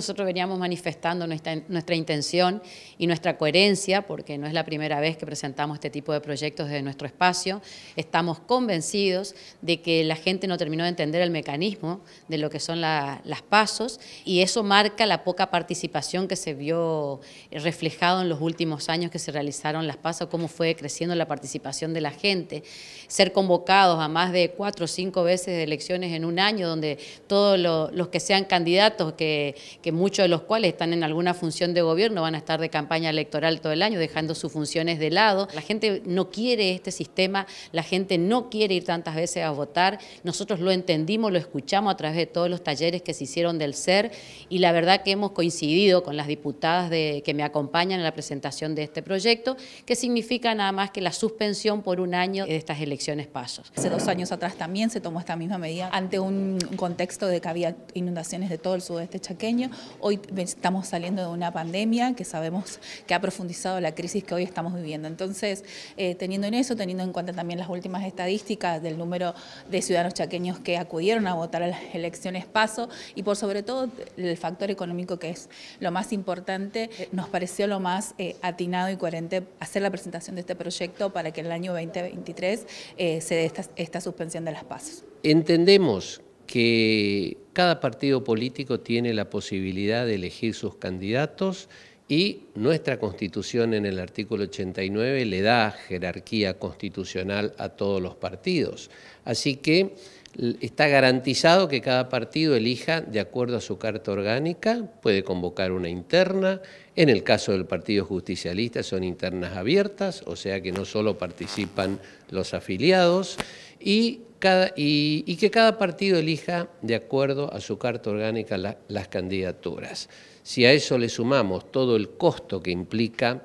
Nosotros veníamos manifestando nuestra, intención y nuestra coherencia, porque no es la primera vez que presentamos este tipo de proyectos desde nuestro espacio. Estamos convencidos de que la gente no terminó de entender el mecanismo de lo que son las pasos y eso marca la poca participación que se vio reflejado en los últimos años que se realizaron las pasos, cómo fue creciendo la participación de la gente. Ser convocados a más de cuatro o cinco veces de elecciones en un año, donde todos los que sean candidatos que muchos de los cuales están en alguna función de gobierno, van a estar de campaña electoral todo el año, dejando sus funciones de lado. La gente no quiere este sistema, la gente no quiere ir tantas veces a votar. Nosotros lo entendimos, lo escuchamos a través de todos los talleres que se hicieron del SER y la verdad que hemos coincidido con las diputadas que me acompañan en la presentación de este proyecto, que significa nada más que la suspensión por un año de estas elecciones pasos. Hace dos años atrás también se tomó esta misma medida ante un contexto de que había inundaciones de todo el sudeste chaqueño Hoy estamos saliendo de una pandemia que sabemos que ha profundizado la crisis que hoy estamos viviendo. Entonces, eh, teniendo en eso, teniendo en cuenta también las últimas estadísticas del número de ciudadanos chaqueños que acudieron a votar a las elecciones paso y por sobre todo el factor económico que es lo más importante, nos pareció lo más eh, atinado y coherente hacer la presentación de este proyecto para que en el año 2023 eh, se dé esta, suspensión de las pasos. Entendemos que cada partido político tiene la posibilidad de elegir sus candidatos y nuestra Constitución en el artículo 89 le da jerarquía constitucional a todos los partidos. Así que Está garantizado que cada partido elija de acuerdo a su carta orgánica, puede convocar una interna. En el caso del Partido Justicialista son internas abiertas, o sea que no solo participan los afiliados, y, que cada partido elija de acuerdo a su carta orgánica las candidaturas. Si a eso le sumamos todo el costo que implica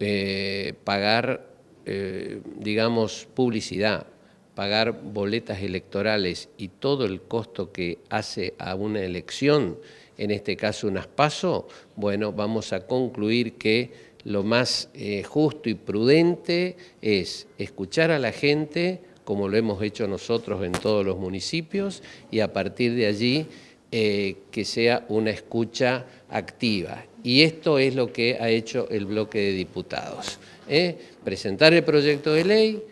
eh, pagar, eh, digamos, publicidad, pagar boletas electorales y todo el costo que hace a una elección, en este caso un aspaso, bueno, vamos a concluir que lo más eh, justo y prudente es escuchar a la gente, como lo hemos hecho nosotros en todos los municipios, y a partir de allí eh, que sea una escucha activa. Y esto es lo que ha hecho el bloque de diputados. ¿eh? Presentar el proyecto de ley,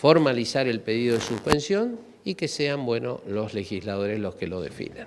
formalizar el pedido de suspensión y que sean, bueno, los legisladores los que lo definan.